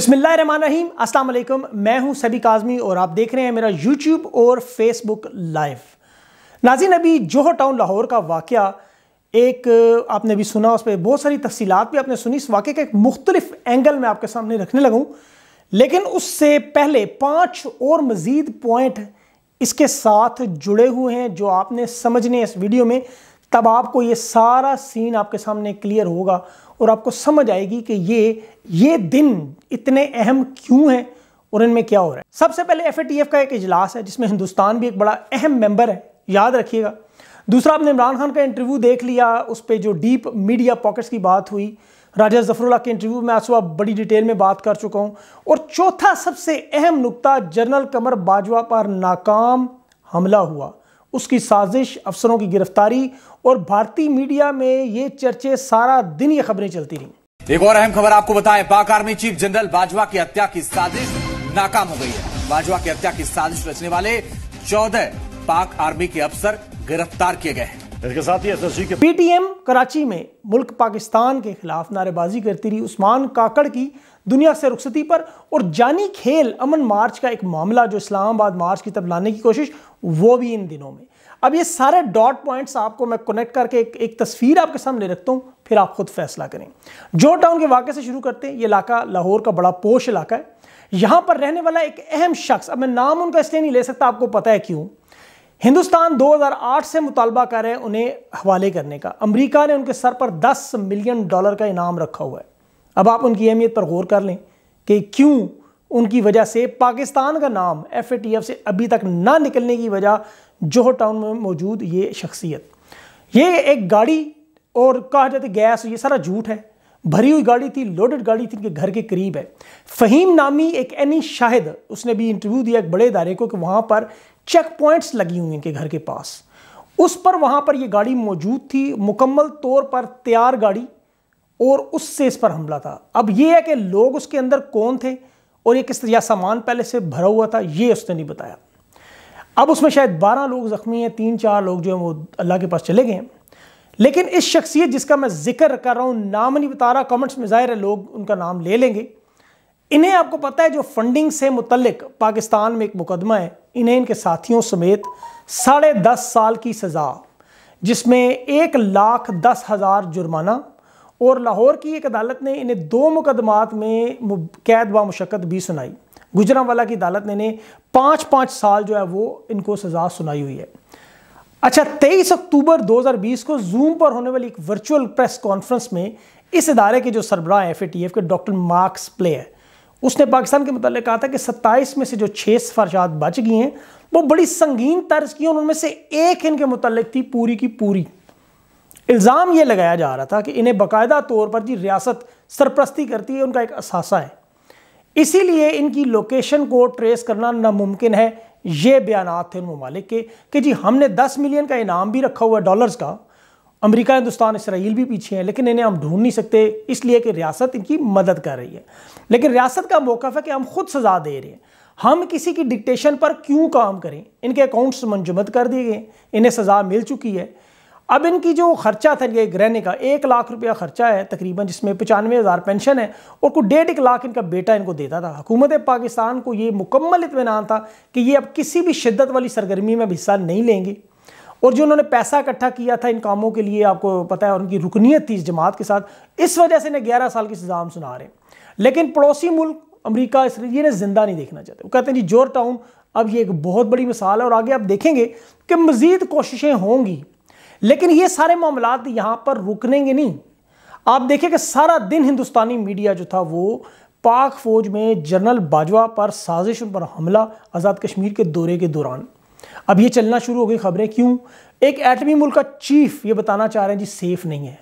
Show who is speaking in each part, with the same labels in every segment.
Speaker 1: बिस्मिल्लाहिर्रहमानिर्रहीम अस्सलाम वालेकुम मैं हूं सभी काजमी और आप देख रहे हैं मेरा यूट्यूब और फेसबुक लाइव नाजिन अभी जोहर टाउन लाहौर का वाक़ एक आपने भी सुना उस पर बहुत सारी तफसीलात भी आपने सुनी इस वाक़े का एक मुख्तलिफ एंगल मैं आपके सामने रखने लगूँ लेकिन उससे पहले पाँच और मज़ीद पॉइंट इसके साथ जुड़े हुए हैं जो आपने समझने इस वीडियो में तब आपको ये सारा सीन आपके सामने क्लियर होगा और आपको समझ आएगी कि ये ये दिन इतने अहम क्यों हैं और इनमें क्या हो रहा है सबसे पहले एफ का एक इजलास है जिसमें हिंदुस्तान भी एक बड़ा अहम मेंबर है याद रखिएगा दूसरा आपने इमरान खान का इंटरव्यू देख लिया उस पर जो डीप मीडिया पॉकेट्स की बात हुई राजा जफरुल्ला के इंटरव्यू में आज सुबह बड़ी डिटेल में बात कर चुका हूँ और चौथा सबसे अहम नुकता जनरल कमर बाजवा पर नाकाम हमला हुआ उसकी साजिश अफसरों की गिरफ्तारी और भारतीय मीडिया में ये चर्चे सारा दिन ये खबरें चलती रही एक और अहम खबर आपको बताएं पाक आर्मी चीफ जनरल बाजवा की हत्या की साजिश नाकाम हो गई है बाजवा की हत्या की साजिश रचने वाले चौदह पाक आर्मी के अफसर गिरफ्तार किए गए हैं इसके साथ ही पीटीएम कराची में मुल्क पाकिस्तान के खिलाफ नारेबाजी करती रही उस्मान काकड़ की दुनिया से रुखसती पर और जानी खेल अमन मार्च का एक मामला जो इस्लामाबाद मार्च की तरफ लाने की कोशिश वो भी इन दिनों में अब ये सारे डॉट पॉइंट्स आपको मैं कनेक्ट करके एक, एक तस्वीर आपके सामने रखता हूँ फिर आप खुद फैसला करें जो टाउन के वाक़े से शुरू करते हैं ये इलाका लाहौर का बड़ा पोश इलाका है यहाँ पर रहने वाला एक अहम शख्स अब मैं नाम उनका इसलिए नहीं ले सकता आपको पता है क्यों हिंदुस्तान 2008 से मुतालबा कर रहे हैं उन्हें हवाले करने का अमेरिका ने उनके सर पर 10 मिलियन डॉलर का इनाम रखा हुआ है अब आप उनकी अहमियत पर गौर कर लें कि क्यों उनकी वजह से पाकिस्तान का नाम एफ से अभी तक ना निकलने की वजह जोहर टाउन में मौजूद ये शख्सियत ये एक गाड़ी और कहा जाता गैस ये सारा झूठ है भरी हुई गाड़ी थी लोडेड गाड़ी थी इनके घर के करीब है फ़हीम नामी एक एनी शाहिद उसने भी इंटरव्यू दिया एक बड़े इदारे को कि वहाँ पर चेक पॉइंट्स लगी हुई इनके घर के पास उस पर वहाँ पर यह गाड़ी मौजूद थी मुकम्मल तौर पर तैयार गाड़ी और उससे इस पर हमला था अब ये है कि लोग उसके अंदर कौन थे और ये किस तरह सामान पहले से भरा हुआ था ये उसने नहीं बताया अब उसमें शायद बारह लोग ज़ख्मी हैं तीन चार लोग जो हैं वो अल्लाह के पास चले गए लेकिन इस शख्सियत जिसका मैं जिक्र कर रहा हूँ नाम नहीं बता रहा कमेंट्स में ज़ाहिर है लोग उनका नाम ले लेंगे इन्हें आपको पता है जो फंडिंग से मुतलक पाकिस्तान में एक मुकदमा है इन्हें इनके साथियों समेत साढ़े दस साल की सज़ा जिसमें एक लाख दस हज़ार जुर्माना और लाहौर की एक अदालत ने इन्हें दो मुकदमात में कैद व मुशक्क़त भी सुनाई गुजरावाला की अदालत ने इन्हें पाँच पाँच साल जो है वो इनको सज़ा सुनाई हुई है अच्छा 23 अक्टूबर 2020 को जूम पर होने वाली एक वर्चुअल प्रेस कॉन्फ्रेंस में इस इदारे के जो सरबराह एफ ए टी एफ के डॉक्टर मार्क्स प्ले है उसने पाकिस्तान के मतलब कहा था कि 27 में से जो छः सिफारशात बच गई हैं वो बड़ी संगीन तर्ज की उनमें से एक इनके मतलब थी पूरी की पूरी इल्ज़ाम ये लगाया जा रहा था कि इन्हें बाकायदा तौर पर जी रियासत सरप्रस्ती करती है उनका एक असासा है इसीलिए इनकी लोकेशन को ट्रेस करना नामुमकिन है ये बयान थे उन ममालिक के कि जी हमने 10 मिलियन का इनाम भी रखा हुआ है डॉलर्स का अमेरिका हिंदुस्तान इसराइल भी पीछे हैं लेकिन इन्हें हम ढूंढ नहीं सकते इसलिए कि रियासत इनकी मदद कर रही है लेकिन रियासत का मौका है कि हम खुद सज़ा दे रहे हैं हम किसी की डिक्टेशन पर क्यों काम करें इनके अकाउंट्स मंजमद कर दिए गए इन्हें सज़ा मिल चुकी है अब इनकी जो खर्चा था ये रहने का एक लाख रुपया खर्चा है तकरीबन जिसमें पचानवे हज़ार पेंशन है और कुछ डेढ़ एक लाख इनका बेटा इनको देता था हुकूमत पाकिस्तान को ये मुकम्मल इतमान था कि ये अब किसी भी शिद्दत वाली सरगर्मी में हिस्सा नहीं लेंगे और जो उन्होंने पैसा इकट्ठा किया था इन कामों के लिए आपको पता है और उनकी रुकनीत थी इस जमात के साथ इस वजह से इन्हें ग्यारह साल की सजा सुना रहे हैं लेकिन पड़ोसी मुल्क अमरीका इसराइल इन्हें ज़िंदा नहीं देखना चाहते वो कहते हैं जी जोर टाउन अब ये एक बहुत बड़ी मिसाल है और आगे आप देखेंगे कि मज़ीद कोशिशें होंगी लेकिन ये सारे मामला यहाँ पर रुकनेंगे नहीं आप देखिए कि सारा दिन हिंदुस्तानी मीडिया जो था वो पाक फौज में जनरल बाजवा पर साजिश पर हमला आज़ाद कश्मीर के दौरे के दौरान अब ये चलना शुरू हो गई खबरें क्यों एक एटमी मुल्क का चीफ ये बताना चाह रहे हैं जी सेफ नहीं है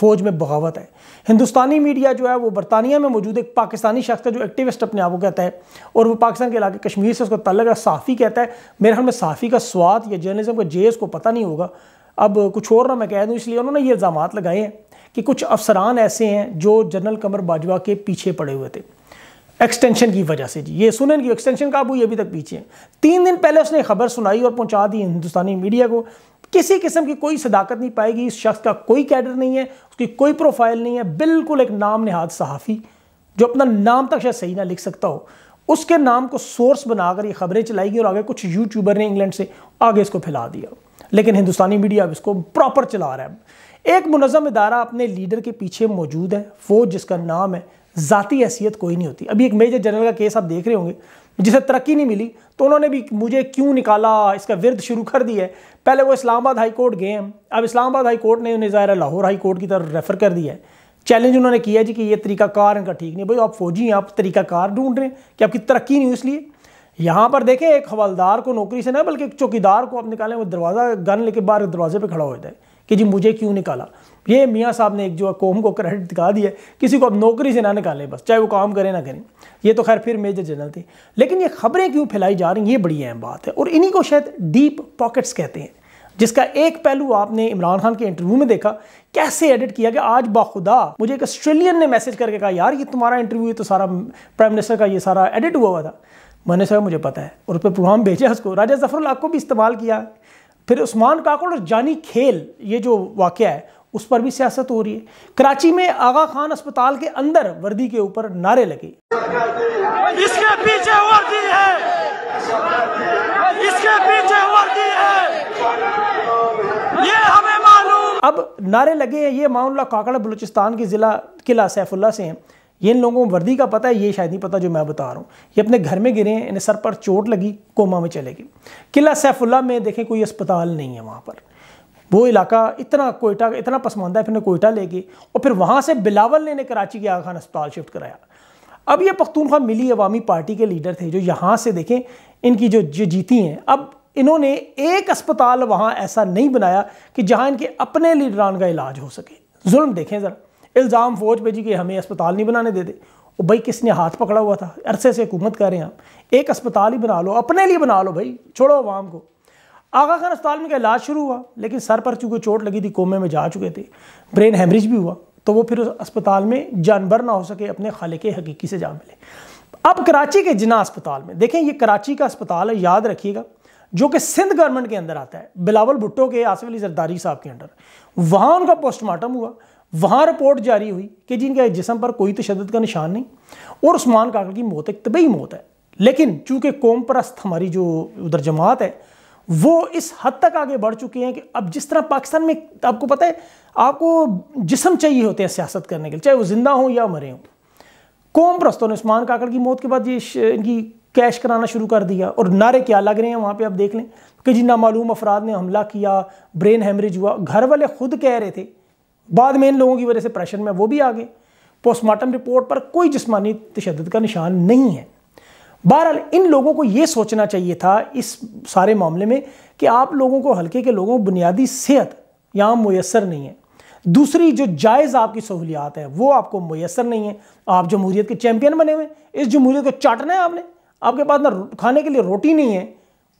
Speaker 1: फौज में बगावत है हिंदुस्तानी मीडिया जो है वो बरतानिया में मौजूद एक पाकिस्तानी शख्स है जो एक्टिविस्ट अपने आप को कहता है और वो पाकिस्तान के इलाके कश्मीर से उसका तल्लक है साफ़ी कहता है मेरे ख्याल में साफ़ी का स्वाद या जर्नलिज्म का जेज को पता नहीं होगा अब कुछ और ना मैं कह दूँ इसलिए उन्होंने ये इल्ज़ाम लगाए हैं कि कुछ अफसरान ऐसे हैं जो जनरल कमर बाजवा के पीछे पड़े हुए थे एक्सटेंशन की वजह से जी ये सुने की एक्सटेंशन का हुई अभी तक पीछे हैं तीन दिन पहले उसने खबर सुनाई और पहुंचा दी हिंदुस्तानी मीडिया को किसी किस्म की कोई सदाकत नहीं पाएगी इस शख्स का कोई कैडर नहीं है उसकी कोई प्रोफाइल नहीं है बिल्कुल एक नाम नहाद सहाफ़ी जो अपना नाम तक शायद सही ना लिख सकता हो उसके नाम को सोर्स बनाकर ये खबरें चलाएगी और आगे कुछ यूट्यूबर ने इंग्लैंड से आगे इसको फैला दिया लेकिन हिंदुस्तानी मीडिया अब इसको प्रॉपर चला रहा है एक मुनज़म इदारा अपने लीडर के पीछे मौजूद है फौज जिसका नाम है ज़ाती हैसियत कोई नहीं होती अभी एक मेजर जनरल का केस आप देख रहे होंगे जिसे तरक्की नहीं मिली तो उन्होंने भी मुझे क्यों निकाला इसका विरद शुरू कर दिया है पहले वो इस्लामाबाद हाई कोर्ट गए हैं अब इस्लामाबाद हाई कोर्ट ने उन्हें ज़ाहिर लाहौर हाई कोर्ट की तरफ रेफ़र कर दिया है चैलेंज उन्होंने किया जी कि ये तरीका कार इनका ठीक नहीं भाई आप फौजी हैं आप तरीका कार ढूंढ रहे हैं कि आपकी तरक्की नहीं हुई इसलिए यहाँ पर देखें एक हवलदार को नौकरी से ना बल्कि एक चौकीदार को आप निकालें वो दरवाज़ा गन लेके बाहर दरवाजे पे खड़ा हो जाए कि जी मुझे क्यों निकाला ये मियाँ साहब ने एक जो कौम को क्रेडिट दिखा दिया किसी को अब नौकरी से ना निकालें बस चाहे वो काम करें ना करें ये तो खैर फिर मेजर जनरल थे लेकिन ये खबरें क्यों फैलाई जा रही हैं ये बड़ी अहम बात है और इन्हीं को शायद डीप पॉकेट्स कहते हैं जिसका एक पहलू आपने इमरान खान के इंटरव्यू में देखा कैसे एडिट किया गया आज बाखुदा मुझे एक ऑस्ट्रेलियन ने मैसेज करके कहा यार ये तुम्हारा इंटरव्यू तो सारा प्राइम मिनिस्टर का ये सारा एडिट हुआ हुआ था मैंने साहब मुझे पता है और उस पर प्रोग्राम भेजा उसको राजा जफरुल्ला को भी इस्तेमाल किया फिर उस्मान काकड़ और जानी खेल ये जो वाक़ है उस पर भी सियासत हो रही है कराची में आगा खान अस्पताल के अंदर वर्दी के ऊपर नारे लगे इसके पीछे वर्दी है इसके पीछे वर्दी है ये हमें मालूम अब नारे लगे हैं ये माउल्ला काकड़ बलूचिस्तान के ज़िला किला सैफुल्ला से हैं ये इन लोगों को वर्दी का पता है ये शायद नहीं पता जो मैं बता रहा हूँ ये अपने घर में गिरे हैं इन्हें सर पर चोट लगी कोमा में चले गए किला सैफुल्ला में देखें कोई अस्पताल नहीं है वहाँ पर वो इलाका इतना कोयटा इतना पसमानदा है फिर कोयटा ले गए और फिर वहाँ से बिलावल ने इन्हें कराची के आगा खान अस्पताल शिफ्ट कराया अब ये पख्तूनख्वा मिली अवामी पार्टी के लीडर थे जो यहाँ से देखें इनकी जो जो जीती हैं अब इन्होंने एक अस्पताल वहाँ ऐसा नहीं बनाया कि जहाँ इनके अपने लीडरान का इलाज हो सके जुल्म देखें ज़रा इल्ज़ाम फ़ौज पे जी कि हमें अस्पताल नहीं बनाने देते और भाई किसने हाथ पकड़ा हुआ था अरसे से हुकूमत कर रहे हैं आप एक अस्पताल ही बना लो अपने लिए बना लो भाई छोड़ो आवाम को आगा खान अस्पताल में क्या इलाज शुरू हुआ लेकिन सर पर चूँकि चोट लगी थी कोमे में जा चुके थे ब्रेन हेमरेज भी हुआ तो वो फिर उस अस्पताल में जानवर ना हो सके अपने खाले के हकीकी से जा मिले अब कराची के जिना अस्पताल में देखें ये कराची का अस्पताल है याद रखिएगा जो कि सिंध गवर्नमेंट के अंदर आता है बिलावल भुट्टो के आसिफ अली जरदारी साहब के अंडर वहाँ उनका पोस्टमार्टम हुआ वहाँ रिपोर्ट जारी हुई कि जिनके जिसम पर कोई तशद का निशान नहीं और उस्मान काकड़ की मौत एक तबई मौत है लेकिन चूँकि कौम परस्त हमारी जो उधर जमात है वो इस हद तक आगे बढ़ चुके हैं कि अब जिस तरह पाकिस्तान में आपको पता है आपको जिसम चाहिए होते हैं सियासत करने के लिए चाहे वो ज़िंदा हों या मरे हों कौम परस्तों ने उस्मान काकड़ की मौत के बाद ये इनकी कैश कराना शुरू कर दिया और नारे क्या लग रहे हैं वहाँ पे आप देख लें कि जी नामालूम अफराद ने हमला किया ब्रेन हेमरेज हुआ घर वाले खुद कह रहे थे बाद में इन लोगों की वजह से प्रेशर में वो भी आ गए पोस्टमार्टम रिपोर्ट पर कोई जिसमानी तशद का निशान नहीं है बहरहाल इन लोगों को ये सोचना चाहिए था इस सारे मामले में कि आप लोगों को हल्के के लोगों को बुनियादी सेहत यहाँ मैसर नहीं है दूसरी जो जायज़ आपकी सहूलियात है वो आपको मैसर नहीं है आप जमहूरीत के चैम्पियन बने हुए इस जमहूरीत को चाटना है आपने आपके पास ना खाने के लिए रोटी नहीं है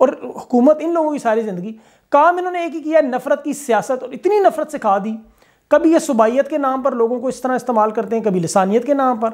Speaker 1: और हुकूमत इन लोगों की सारी ज़िंदगी काम इन्होंने एक ही किया नफ़रत की सियासत और इतनी नफ़रत से खा दी कभी ये सुबाइत के नाम पर लोगों को इस तरह इस्तेमाल करते हैं कभी लसानियत के नाम पर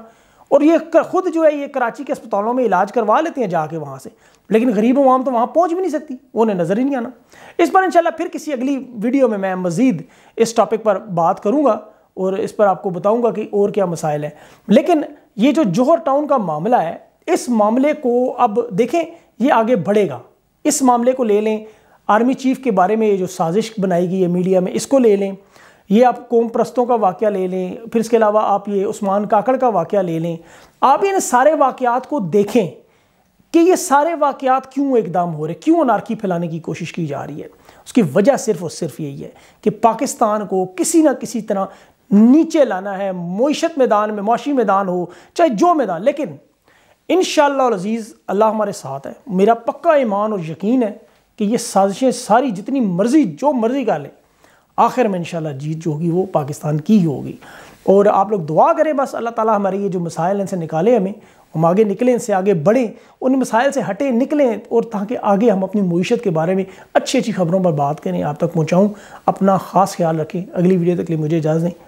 Speaker 1: और ये ख़ुद जो है ये कराची के अस्पतालों में इलाज करवा लेते हैं जाके वहाँ से लेकिन गरीब आवाम तो वहाँ पहुँच भी नहीं सकती उन्हें नज़र ही नहीं आना इस पर इनशाला फिर किसी अगली वीडियो में मैं मज़ीद इस टॉपिक पर बात करूँगा और इस पर आपको बताऊँगा कि और क्या मसाइल हैं लेकिन ये जो जौहर टाउन का मामला है इस मामले को अब देखें ये आगे बढ़ेगा इस मामले को ले लें आर्मी चीफ के बारे में ये जो साजिश बनाई गई है मीडिया में इसको ले लें ये आप कौम प्रस्तों का वाक़ ले लें फिर इसके अलावा आप ये उस्मान काकड़ का वाक़ ले लें आप इन सारे वाक़ात को देखें कि ये सारे वाक़ात क्यों एकदम हो रहे क्यों अनारकी फैलाने की कोशिश की जा रही है उसकी वजह सिर्फ और सिर्फ यही है कि पाकिस्तान को किसी ना किसी तरह नीचे लाना है मीशत मैदान में मुशी मैदान हो चाहे जो मैदान लेकिन इन शजीज़ अल्लाह हमारे साथ है मेरा पक्का ईमान और यकीन है कि ये साजिशें सारी जितनी मर्जी जो मर्जी कर लें आखिर में इन जीत जो होगी वो पाकिस्तान की ही होगी और आप लोग दुआ करें बस अल्लाह ताला हमारे ये जो मसाइल इनसे निकाले हमें हम आगे निकलें इनसे आगे बढ़ें उन मसाइल से हटें निकलें और ताकि आगे हम अपनी मीशत के बारे में अच्छी अच्छी खबरों पर बात करें आप तक पहुँचाऊँ अपना ख़ास ख्याल रखें अगली वीडियो तक लिए मुझे इजाज़त दें